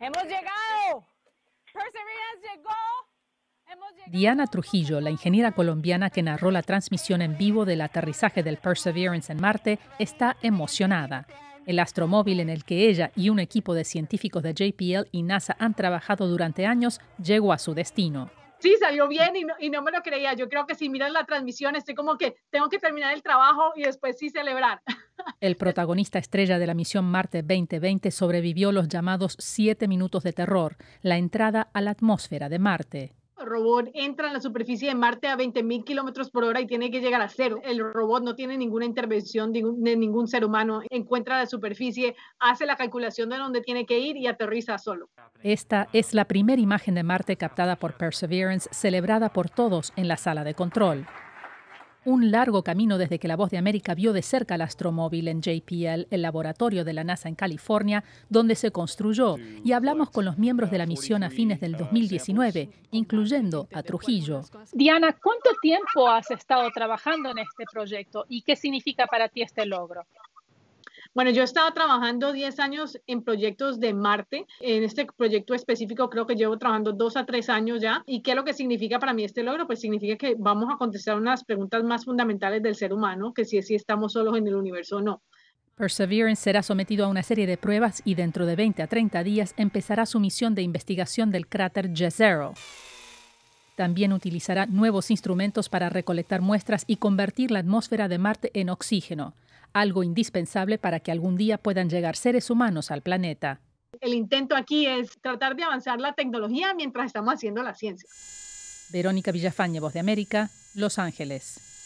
Hemos llegado. Perseverance llegó. Diana Trujillo, la ingeniera colombiana que narró la transmisión en vivo del aterrizaje del Perseverance en Marte, está emocionada. El astromóvil en el que ella y un equipo de científicos de JPL y NASA han trabajado durante años llegó a su destino sí, salió bien y no, y no, me lo creía. Yo creo que si miran la transmisión, estoy como que tengo que terminar el trabajo y después sí celebrar. El protagonista estrella de la misión Marte 2020 sobrevivió los llamados siete minutos de terror, la entrada a la atmósfera de Marte. El robot entra en la superficie de Marte a 20.000 kilómetros por hora y tiene que llegar a cero. El robot no tiene ninguna intervención de ningún ser humano. Encuentra la superficie, hace la calculación de dónde tiene que ir y aterriza solo. Esta es la primera imagen de Marte captada por Perseverance, celebrada por todos en la sala de control. Un largo camino desde que la Voz de América vio de cerca el astromóvil en JPL, el laboratorio de la NASA en California, donde se construyó, y hablamos con los miembros de la misión a fines del 2019, ah, incluyendo a Trujillo. Diana, ¿cuánto tiempo has estado trabajando en este proyecto y qué significa para ti este logro? Bueno, yo he estado trabajando 10 años en proyectos de Marte. En este proyecto específico creo que llevo trabajando 2 a 3 años ya. ¿Y qué es lo que significa para mí este logro? Pues significa que vamos a contestar unas preguntas más fundamentales del ser humano, que si es si estamos solos en el universo o no. Perseverance será sometido a una serie de pruebas y dentro de 20 a 30 días empezará su misión de investigación del cráter Jezero. También utilizará nuevos instrumentos para recolectar muestras y convertir la atmósfera de Marte en oxígeno algo indispensable para que algún día puedan llegar seres humanos al planeta. El intento aquí es tratar de avanzar la tecnología mientras estamos haciendo la ciencia. Verónica Villafañe, Voz de América, Los Ángeles.